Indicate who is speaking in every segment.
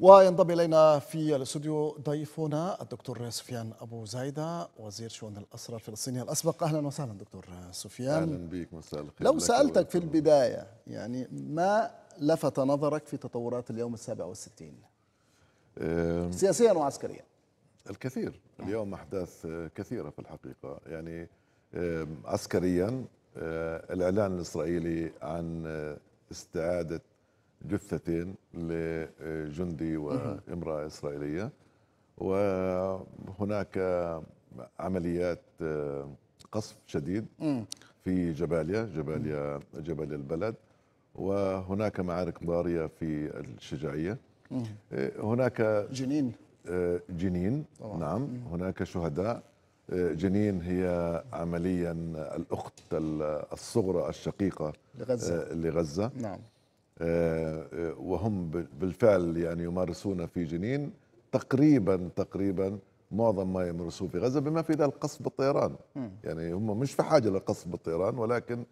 Speaker 1: وينضم الينا في الاستوديو ضيفنا الدكتور سفيان ابو زايده وزير شؤون الاسرى الفلسطينيه الاسبق اهلا وسهلا دكتور سفيان اهلا بك مساء الخير لو سالتك في البدايه يعني ما لفت نظرك في تطورات اليوم السابع والستين سياسيا وعسكريا
Speaker 2: الكثير اليوم احداث آه، كثيره في الحقيقه يعني عسكريا آه، الاعلان الاسرائيلي عن آه، استعاده جثتين لجندي وامرأة إسرائيلية وهناك عمليات آه، قصف شديد في جباليا جباليا جبل البلد وهناك معارك ضارية في الشجاعية آه، هناك آه، جنين جنين طبعا. نعم هناك شهداء جنين هي عمليا الأخت الصغرى الشقيقة لغزة, لغزة. نعم آه، آه، وهم بالفعل يعني يمارسون في جنين تقريبا تقريبا معظم ما يمارسوه في غزه بما في ذلك قصف بالطيران يعني هم مش في حاجه لقصف بالطيران ولكن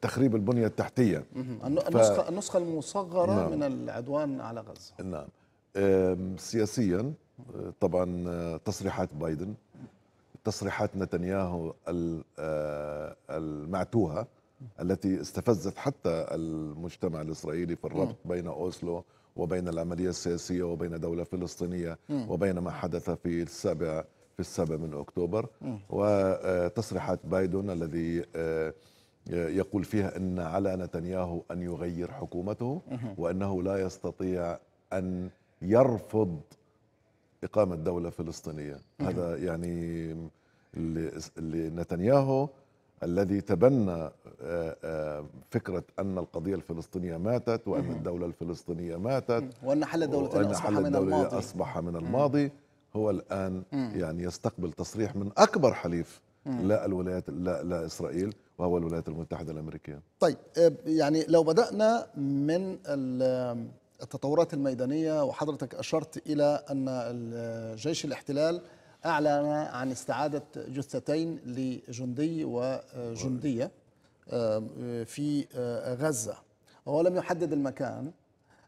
Speaker 2: تخريب البنيه التحتيه النسخه ف...
Speaker 1: النسخه المصغره نعم. من العدوان على غزه
Speaker 2: نعم سياسيا آه، طبعا تصريحات بايدن تصريحات نتنياهو المعتوهه التي استفزت حتى المجتمع الإسرائيلي في الربط بين أوسلو وبين العملية السياسية وبين دولة فلسطينية وبين ما حدث في السابع في السابع من أكتوبر وتصريحات بايدن الذي آه، يقول فيها أن على نتنياهو أن يغير حكومته وأنه لا يستطيع أن يرفض إقامة دولة فلسطينية هذا يعني لنتنياهو الذي تبنى فكرة أن القضية الفلسطينية ماتت وأن الدولة الفلسطينية ماتت وأن حل الدولة وأن أصبح, حل من الماضي. أصبح من الماضي هو الآن يعني يستقبل تصريح من أكبر حليف لا الولايات لا, لا إسرائيل وهو الولايات المتحدة الأمريكية
Speaker 1: طيب آه، يعني لو بدأنا من آه، التطورات الميدانية وحضرتك أشرت إلى أن آه، جيش الاحتلال أعلن عن استعادة جثتين لجندي وجندية آه، في آه، غزة هو لم يحدد المكان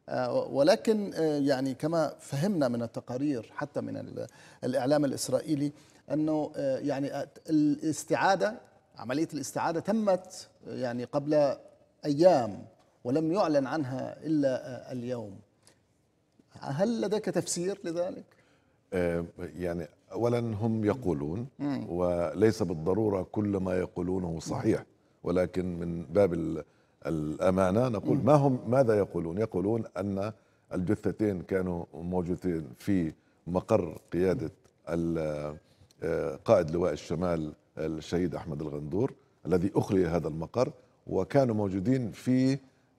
Speaker 1: آه، ولكن يعني كما فهمنا من التقارير حتى من الإعلام الإسرائيلي أنه يعني الاستعادة عملية الاستعادة تمت يعني قبل أيام ولم يعلن عنها إلا اليوم هل لديك تفسير لذلك؟
Speaker 2: يعني أولا هم يقولون وليس بالضرورة كل ما يقولونه صحيح ولكن من باب الأمانة نقول ما هم ماذا يقولون يقولون أن الجثتين كانوا موجودين في مقر قيادة آه، قائد لواء الشمال الشهيد أحمد الغندور الذي أخلي هذا المقر وكانوا موجودين في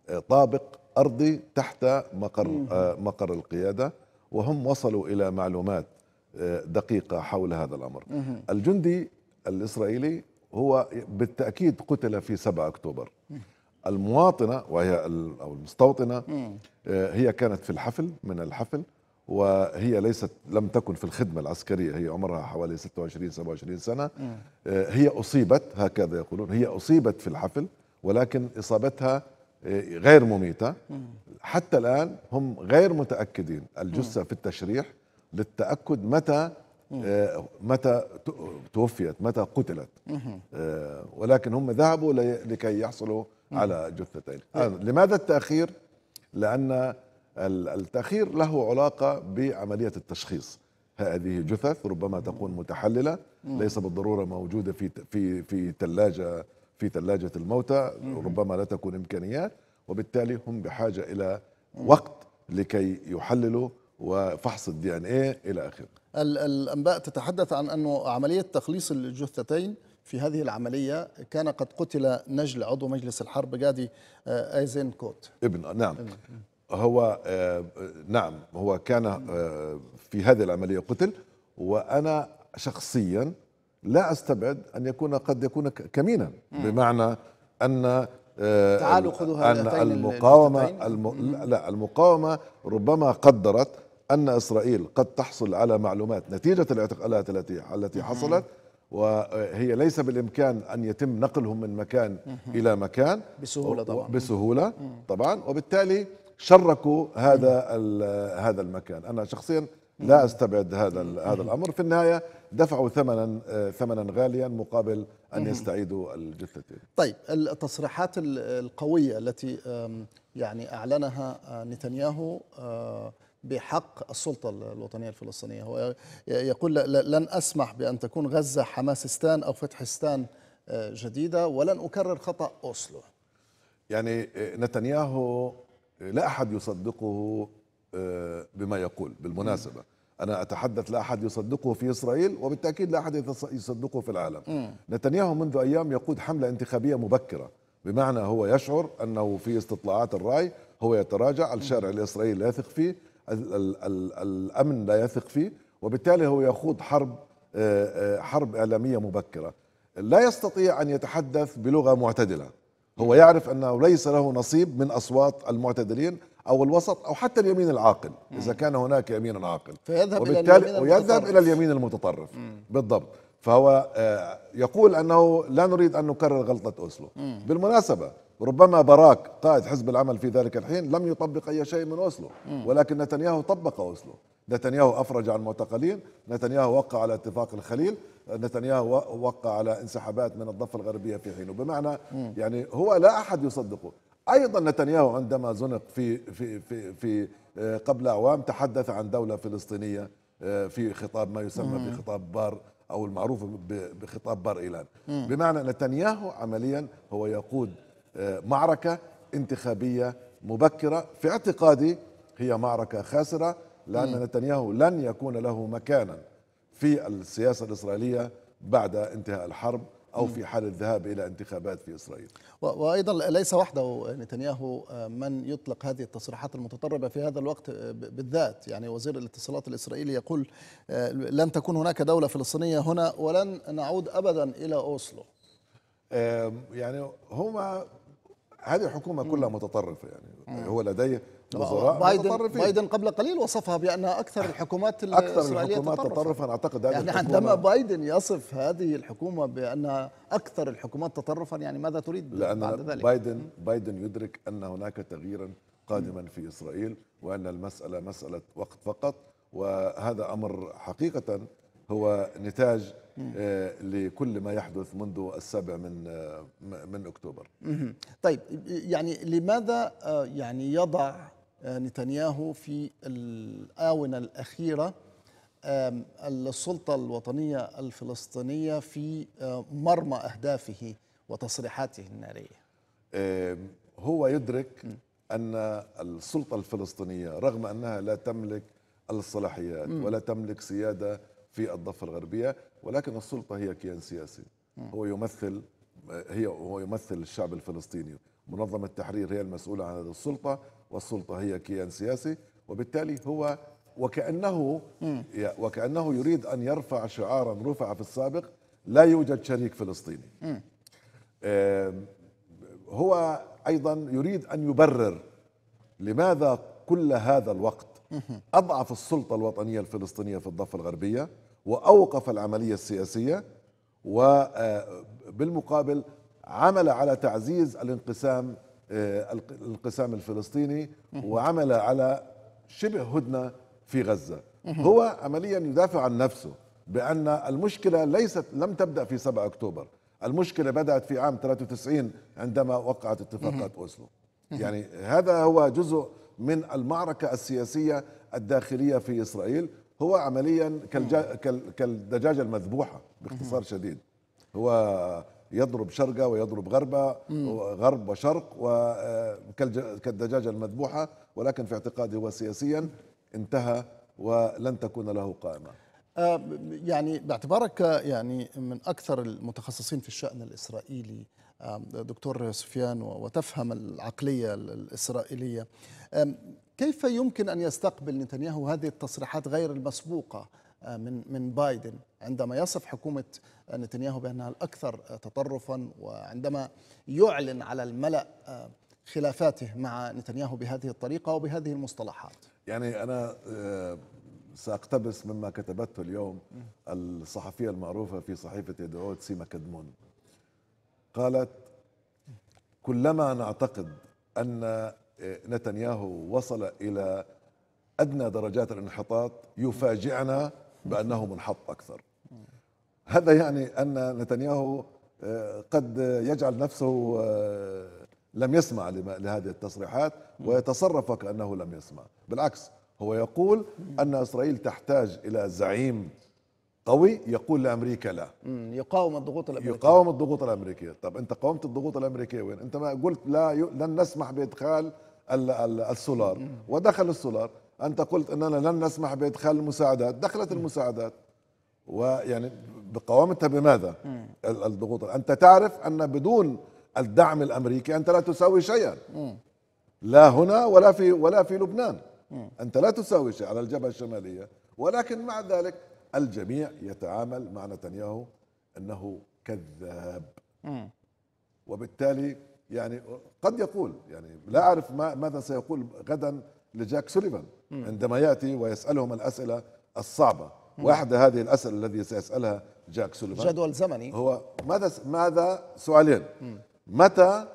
Speaker 2: آه، طابق أرضي تحت مقر آه، مقر القيادة وهم وصلوا إلى معلومات دقيقة حول هذا الأمر الجندي الإسرائيلي هو بالتأكيد قتل في 7 أكتوبر المواطنة وهي أو المستوطنة آه، هي كانت في الحفل من الحفل وهي ليست لم تكن في الخدمة العسكرية هي عمرها حوالي 26 27 سنة آه، هي أصيبت هكذا يقولون هي أصيبت في الحفل ولكن إصابتها آه، غير مميتة حتى الآن هم غير متأكدين الجثة في التشريح للتأكد متى آه، متى توفيت متى قتلت آه، ولكن هم ذهبوا لكي يحصلوا على جثتين آه، إيه. لماذا التأخير لأن التأخير له علاقة بعملية التشخيص هذه جثث ربما تكون متحللة ليس بالضرورة موجودة في في في ثلاجة في ثلاجة الموتى ربما لا تكون إمكانيات وبالتالي هم بحاجة إلى وقت لكي يحللوا وفحص الدي ان ايه الى اخره
Speaker 1: الانباء تتحدث عن انه عمليه تخليص الجثتين في هذه العملية كان قد قتل نجل عضو مجلس الحرب جادي آه، ايزن كوت
Speaker 2: ابن آه، نعم ابن. هو آه، نعم هو كان في هذه العملية قتل وأنا شخصيا لا أستبعد أن يكون قد يكون كمينا بمعنى أن تعالوا خذوا أن المقاومة الم... لا المقاومة ربما قدرت أن إسرائيل قد تحصل على معلومات نتيجة الاعتقالات التي التي حصلت وهي ليس بالإمكان أن يتم نقلهم من مكان إلى مكان بسهولة طبعا بسهولة طبعا وبالتالي شركوا هذا هذا المكان أنا شخصيا لا استبعد هذا هذا الامر في النهايه دفعوا ثمنا
Speaker 1: آه، ثمنا غاليا
Speaker 2: مقابل ان يستعيدوا الجثتين.
Speaker 1: طيب التصريحات القويه التي يعني اعلنها آه، نتنياهو آه، بحق السلطة الوطنية الفلسطينية هو يقول لن أسمح بأن تكون غزة حماسستان أو فتحستان آه، جديدة ولن أكرر خطأ أوسلو
Speaker 2: يعني آه، نتنياهو آه، لا أحد يصدقه بما يقول بالمناسبة أنا أتحدث لا أحد يصدقه في إسرائيل وبالتأكيد لا أحد يصدقه في العالم م. نتنياهو منذ أيام يقود حملة انتخابية مبكرة بمعنى هو يشعر أنه في استطلاعات الرأي هو يتراجع الشارع الإسرائيلي لا يثق فيه الامن لا يثق فيه وبالتالي هو يخوض حرب آه، آه، حرب اعلاميه مبكره لا يستطيع ان يتحدث بلغه معتدله هو يعرف انه ليس له نصيب من اصوات المعتدلين او الوسط او حتى اليمين العاقل اذا كان هناك يمين عاقل
Speaker 1: فيذهب وبالتالي الى ويذهب الى
Speaker 2: اليمين المتطرف بالضبط فهو آه، يقول انه لا نريد ان نكرر غلطه اوسلو بالمناسبه ربما باراك قائد حزب العمل في ذلك الحين لم يطبق أي شيء من أوسلو ولكن نتنياهو طبق أوسلو نتنياهو أفرج عن المعتقلين نتنياهو وقع على اتفاق الخليل نتنياهو وقع على انسحابات من الضفة الغربية في حينه بمعنى يعني هو لا أحد يصدقه ايضا نتنياهو عندما زنق في في في في آه، قبل اعوام تحدث عن دوله فلسطينيه آه، في خطاب ما يسمى بخطاب بار او المعروف بخطاب بار ايلان بمعنى نتنياهو عمليا هو يقود معركة انتخابية مبكرة في اعتقادي هي معركة خاسرة لأن نتنياهو لن يكون له مكانا في السياسة الإسرائيلية بعد انتهاء الحرب أو في حال الذهاب إلى انتخابات في إسرائيل
Speaker 1: وأيضا ليس وحده نتنياهو آه، من يطلق هذه التصريحات المتطربة في هذا الوقت آه، بالذات يعني وزير الاتصالات الإسرائيلي يقول آه، لن تكون هناك دولة فلسطينية هنا ولن نعود أبدا إلى أوسلو يعني هما هذه الحكومه كلها متطرفه يعني هو لديه وزراء بايدن بايدن قبل قليل وصفها بانها اكثر الحكومات اكثر الحكومات تطرفا اعتقد هذه يعني عندما بايدن يصف هذه الحكومه بانها اكثر الحكومات تطرفا يعني ماذا تريد لأن بعد ذلك؟ بايدن
Speaker 2: بايدن يدرك ان هناك تغييرا قادما في اسرائيل وان المساله مساله وقت فقط وهذا امر حقيقه هو نتاج آه، لكل ما يحدث منذ السابع من آه، من اكتوبر
Speaker 1: طيب يعني لماذا آه، يعني يضع نتنياهو في الاونه الاخيره السلطه الوطنيه الفلسطينيه في مرمى اهدافه وتصريحاته الناريه
Speaker 2: هو يدرك ان السلطه الفلسطينيه رغم انها لا تملك الصلاحيات ولا تملك سياده في الضفه الغربيه ولكن السلطه هي كيان سياسي هو يمثل هي هو يمثل الشعب الفلسطيني منظمه التحرير هي المسؤوله عن هذه السلطه والسلطه هي كيان سياسي وبالتالي هو وكانه وكانه يريد ان يرفع شعارا رفع في السابق لا يوجد شريك فلسطيني هو ايضا يريد ان يبرر لماذا كل هذا الوقت اضعف السلطه الوطنيه الفلسطينيه في الضفه الغربيه واوقف العمليه السياسيه وبالمقابل آه، عمل على تعزيز الانقسام آه، الانقسام الفلسطيني وعمل على شبه هدنه في غزه هو عمليا يدافع عن نفسه بان المشكله ليست لم تبدا في 7 اكتوبر المشكله بدات في عام 93 عندما وقعت اتفاقات اوسلو يعني هذا هو جزء من المعركه السياسيه الداخليه في اسرائيل هو عمليا كالجا... كالدجاجه المذبوحه باختصار شديد هو يضرب شرقه ويضرب غربه غرب وشرق وكالدجاجه المذبوحه ولكن في اعتقادي هو سياسيا
Speaker 1: انتهى ولن تكون له قائمه آه، يعني باعتبارك آه، يعني من اكثر المتخصصين في الشان الاسرائيلي دكتور سفيان وتفهم العقليه الاسرائيليه كيف يمكن أن يستقبل نتنياهو هذه التصريحات غير المسبوقة آه، من من بايدن عندما يصف حكومة آه، نتنياهو بأنها الأكثر آه، تطرفا وعندما يعلن على الملأ خلافاته مع نتنياهو بهذه الطريقة وبهذه المصطلحات يعني
Speaker 2: أنا سأقتبس مما كتبته اليوم الصحفية المعروفة في صحيفة يدعوت سيما كدمون قالت كلما نعتقد أن نتنياهو وصل الى ادنى درجات الانحطاط يفاجئنا بانه منحط اكثر هذا يعني ان نتنياهو آه، قد يجعل نفسه آه، لم يسمع لهذه التصريحات ويتصرف كانه لم يسمع بالعكس هو يقول ان اسرائيل تحتاج الى زعيم قوي يقول لامريكا لا
Speaker 1: يقاوم الضغوط الامريكيه
Speaker 2: يقاوم الضغوط الامريكيه طب انت قاومت الضغوط الامريكيه وين انت ما قلت لا ي... لن نسمح بادخال السولار ودخل السولار انت قلت اننا لن نسمح بادخال المساعدات دخلت المساعدات ويعني بقوامتها بماذا الضغوط انت تعرف ان بدون الدعم الامريكي انت لا تساوي شيئا لا هنا ولا في ولا في لبنان انت لا تساوي شيء على الجبهه الشماليه ولكن مع ذلك الجميع يتعامل مع نتنياهو انه كذاب وبالتالي يعني قد يقول يعني لا اعرف ما ماذا سيقول غدا لجاك سوليفان عندما ياتي ويسالهم الاسئله الصعبه واحدة هذه الاسئله الذي سيسالها جاك سوليفان جدول
Speaker 1: زمني هو ماذا ماذا
Speaker 2: سؤالين متى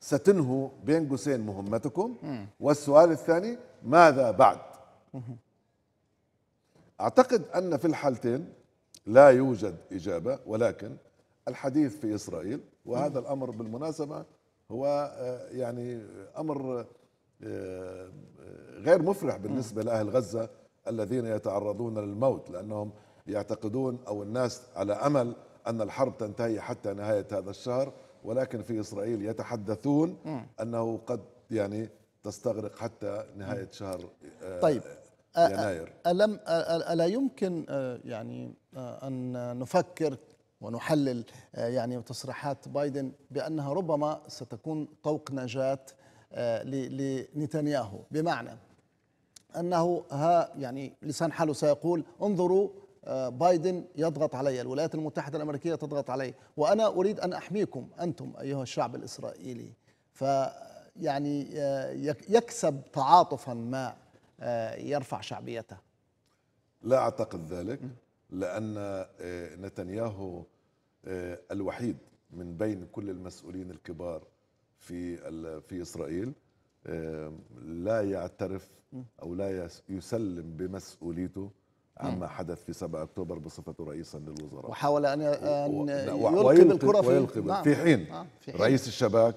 Speaker 2: ستنهوا بين قوسين مهمتكم والسؤال الثاني ماذا بعد اعتقد ان في الحالتين لا يوجد اجابه ولكن الحديث في اسرائيل وهذا الامر بالمناسبه هو آه، يعني امر آه، غير مفرح بالنسبه لاهل غزه الذين يتعرضون للموت لانهم يعتقدون او الناس على امل ان الحرب تنتهي حتى نهايه هذا الشهر ولكن في اسرائيل يتحدثون انه قد يعني تستغرق حتى نهايه شهر آه، طيب
Speaker 1: يناير الم الا يمكن يعني ان نفكر ونحلل آه، يعني تصريحات بايدن بأنها ربما ستكون طوق نجاة آه، لنتنياهو بمعنى أنه ها يعني لسان حاله سيقول انظروا آه، بايدن يضغط علي الولايات المتحدة الأمريكية تضغط علي وأنا أريد أن أحميكم أنتم أيها الشعب الإسرائيلي فيعني يكسب تعاطفا ما يرفع شعبيته
Speaker 2: لا أعتقد ذلك لأن آه، نتنياهو آه، الوحيد من بين كل المسؤولين الكبار في في إسرائيل آه، لا يعترف أو لا يسلم بمسؤوليته عما حدث في 7 اكتوبر بصفته رئيسا للوزراء وحاول ان يلقي نعم، الكره في ويلقي نعم. في, حين. في حين رئيس الشباك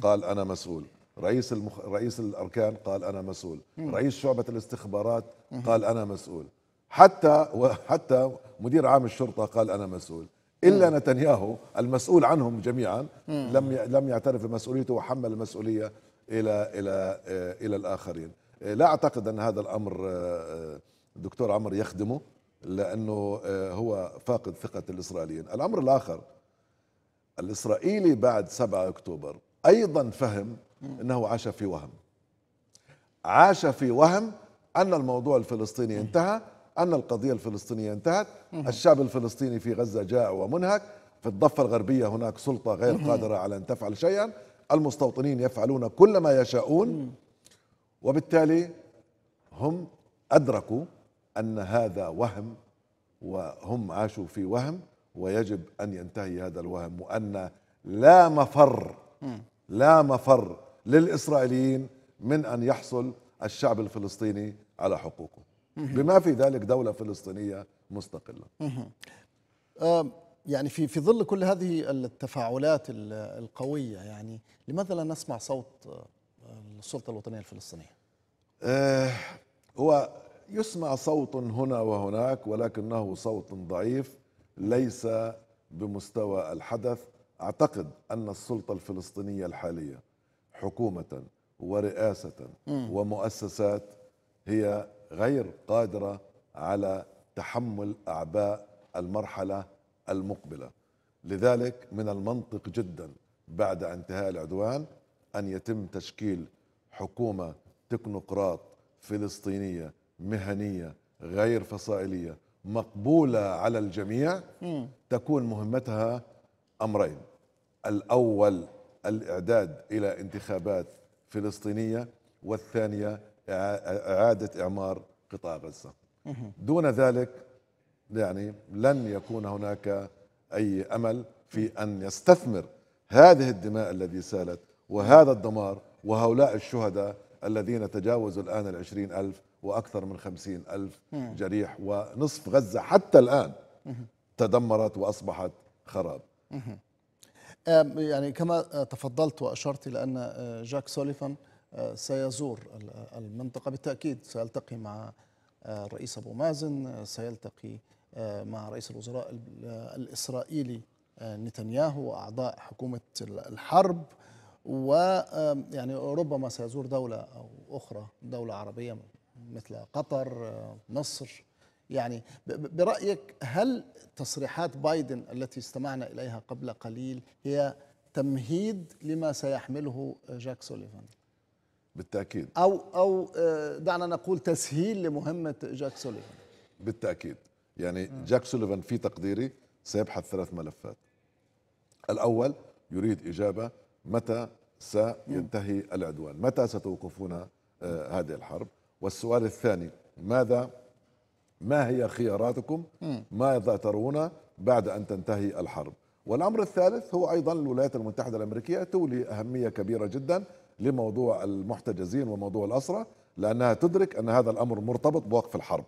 Speaker 2: قال انا مسؤول رئيس المخ... رئيس الاركان قال انا مسؤول رئيس شعبه الاستخبارات قال انا مسؤول حتى وحتى مدير عام الشرطه قال انا مسؤول الا نتنياهو المسؤول عنهم جميعا لم لم يعترف بمسؤوليته وحمل المسؤوليه الى الى آه، الى الاخرين آه، لا اعتقد ان هذا الامر آه، دكتور عمر يخدمه لانه هو فاقد ثقه الاسرائيليين الامر الاخر الاسرائيلي بعد 7 اكتوبر ايضا فهم انه عاش في وهم عاش في وهم ان الموضوع الفلسطيني انتهى أن القضية الفلسطينية انتهت الشعب الفلسطيني في غزة جاء ومنهك في الضفة الغربية هناك سلطة غير قادرة على أن تفعل شيئا المستوطنين يفعلون كل ما يشاءون وبالتالي هم أدركوا أن هذا وهم وهم عاشوا في وهم ويجب أن ينتهي هذا الوهم وأن لا مفر لا مفر للإسرائيليين من أن يحصل الشعب الفلسطيني على حقوقه بما في ذلك دولة فلسطينية مستقلة
Speaker 1: يعني في في ظل كل هذه التفاعلات القوية يعني لماذا لا نسمع صوت آه، السلطة الوطنية الفلسطينية؟ آه هو
Speaker 2: يسمع صوت هنا وهناك ولكنه صوت ضعيف ليس بمستوى الحدث اعتقد ان السلطه الفلسطينيه الحاليه حكومه ورئاسه ومؤسسات هي غير قادرة على تحمل أعباء المرحلة المقبلة لذلك من المنطق جدا بعد انتهاء العدوان أن يتم تشكيل حكومة تكنوقراط فلسطينية مهنية غير فصائلية مقبولة على الجميع تكون مهمتها أمرين الأول الإعداد إلى انتخابات فلسطينية والثانية إعادة إعمار قطاع غزة دون ذلك يعني لن يكون هناك أي أمل في أن يستثمر هذه الدماء الذي سالت وهذا الدمار وهؤلاء الشهداء الذين تجاوزوا الآن العشرين ألف وأكثر من خمسين ألف جريح ونصف غزة حتى الآن تدمرت وأصبحت خراب
Speaker 1: يعني كما تفضلت وأشرت إلى أن آه، جاك سوليفان سيزور المنطقة بالتأكيد سيلتقي مع الرئيس آه، أبو مازن آه، سيلتقي آه، مع رئيس الوزراء الإسرائيلي نتنياهو وأعضاء حكومة الحرب ويعني ربما سيزور دولة أو أخرى دولة عربية مثل قطر مصر يعني برأيك هل تصريحات بايدن التي استمعنا إليها قبل قليل هي تمهيد لما سيحمله جاك سوليفان بالتاكيد او او آه، دعنا نقول تسهيل لمهمه جاك سوليفان
Speaker 2: بالتاكيد يعني م. جاك سوليفان في تقديري سيبحث ثلاث ملفات الاول يريد اجابه متى سينتهي م. العدوان متى ستوقفون آه، هذه الحرب والسؤال الثاني ماذا ما هي خياراتكم ماذا ترون بعد أن تنتهي الحرب والأمر الثالث هو أيضا الولايات المتحدة الأمريكية تولي أهمية كبيرة جدا لموضوع المحتجزين وموضوع الأسرة لأنها تدرك أن هذا الأمر مرتبط بوقف الحرب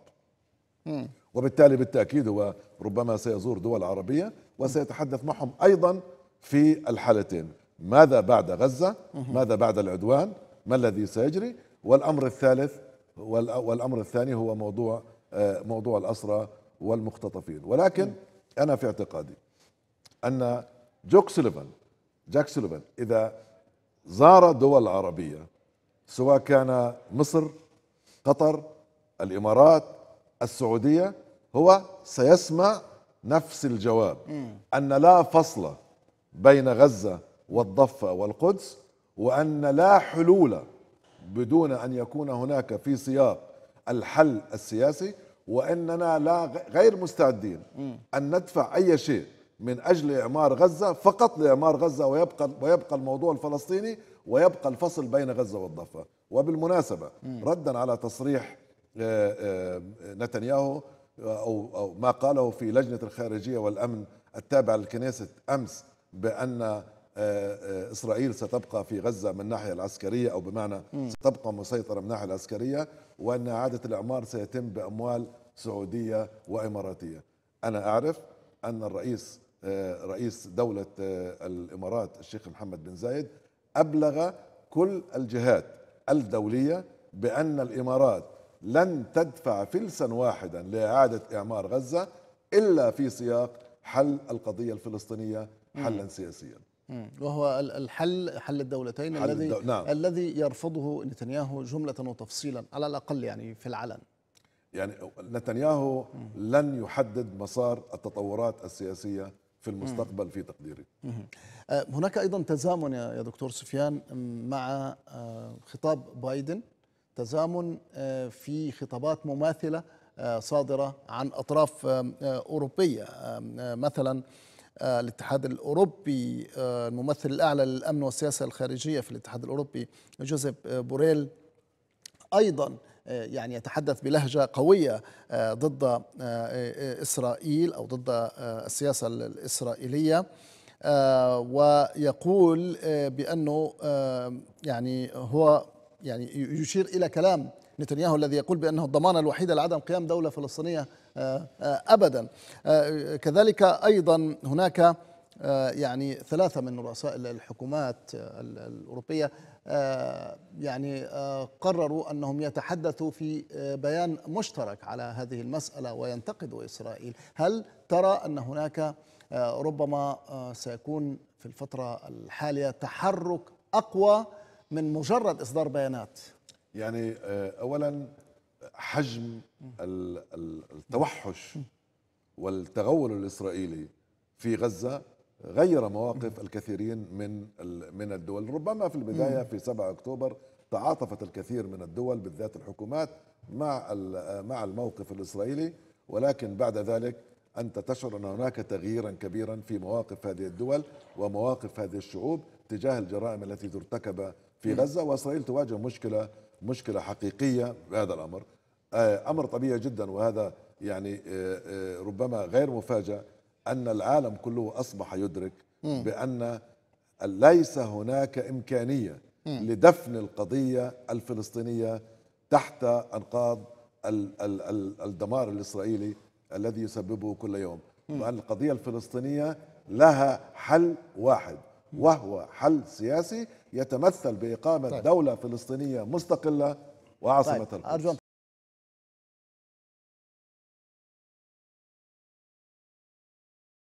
Speaker 2: وبالتالي بالتأكيد هو ربما سيزور دول عربية وسيتحدث معهم أيضا في الحالتين ماذا بعد غزة ماذا بعد العدوان ما الذي سيجري والأمر الثالث والأمر الثاني هو موضوع آه، موضوع الأسرى والمختطفين ولكن أنا في اعتقادي أن جوك سوليفان جاك سوليفان إذا زار دول عربية سواء كان مصر قطر الإمارات السعودية هو سيسمع نفس الجواب أن لا فصل بين غزة والضفة والقدس وأن لا حلول بدون أن يكون هناك في سياق الحل السياسي واننا لا غير مستعدين ان ندفع اي شيء من اجل اعمار غزه فقط لاعمار غزه ويبقى ويبقى الموضوع الفلسطيني ويبقى الفصل بين غزه والضفه وبالمناسبه ردا على تصريح آه، آه، نتنياهو او او ما قاله في لجنه الخارجيه والامن التابعه للكنيسة امس بان آه، اسرائيل ستبقى في غزه من الناحيه العسكريه او بمعنى ستبقى مسيطره من الناحيه العسكريه وان اعاده الاعمار سيتم باموال سعوديه واماراتيه انا اعرف ان الرئيس آه، رئيس دولة آه، الإمارات الشيخ محمد بن زايد أبلغ كل الجهات الدولية بأن الإمارات لن تدفع فلسا واحدا لإعادة إعمار غزة إلا في سياق حل القضية الفلسطينية حلا سياسيا
Speaker 1: وهو الحل حل الدولتين حل الذي الدول... نعم. الذي يرفضه نتنياهو جملة وتفصيلا على الأقل يعني في العلن
Speaker 2: يعني نتنياهو لن يحدد مسار التطورات السياسية في المستقبل في تقديري
Speaker 1: أه، هناك أيضا تزامن يا دكتور سفيان مع أه، خطاب بايدن تزامن أه، في خطابات مماثلة صادرة عن أطراف أوروبية مثلا الاتحاد الأوروبي الممثل الأعلى للأمن والسياسة الخارجية في الاتحاد الأوروبي جوزيف بوريل أيضا آه، يعني يتحدث بلهجة قوية آه، ضد آه، إسرائيل أو ضد السياسة الإسرائيلية ويقول بأنه يعني هو يعني يشير إلى كلام نتنياهو الذي يقول بأنه الضمانة الوحيدة لعدم قيام دولة فلسطينية أبدا كذلك أيضا هناك يعني ثلاثة من رؤساء الحكومات الأوروبية آه، يعني آه، قرروا أنهم يتحدثوا في آه، بيان مشترك على هذه المسألة وينتقدوا إسرائيل هل ترى أن هناك ربما سيكون في الفترة الحالية تحرك أقوى من مجرد إصدار بيانات
Speaker 2: يعني أولا حجم التوحش والتغول الإسرائيلي في غزة غير مواقف الكثيرين من من الدول ربما في البدايه في 7 اكتوبر تعاطفت الكثير من الدول بالذات الحكومات مع مع الموقف الاسرائيلي ولكن بعد ذلك انت تشعر ان هناك تغييرا كبيرا في مواقف هذه الدول ومواقف هذه الشعوب تجاه الجرائم التي ترتكب في غزه واسرائيل تواجه مشكله مشكله حقيقيه بهذا الامر آه، امر طبيعي جدا وهذا يعني آه، آه، ربما غير مفاجئ أن العالم كله أصبح يدرك بأن ليس هناك إمكانية لدفن القضية الفلسطينية تحت أنقاض الدمار الإسرائيلي الذي يسببه كل يوم وأن القضية الفلسطينية لها حل واحد وهو حل سياسي يتمثل بإقامة طيب. دولة فلسطينية مستقلة وعاصمة طيب. القدس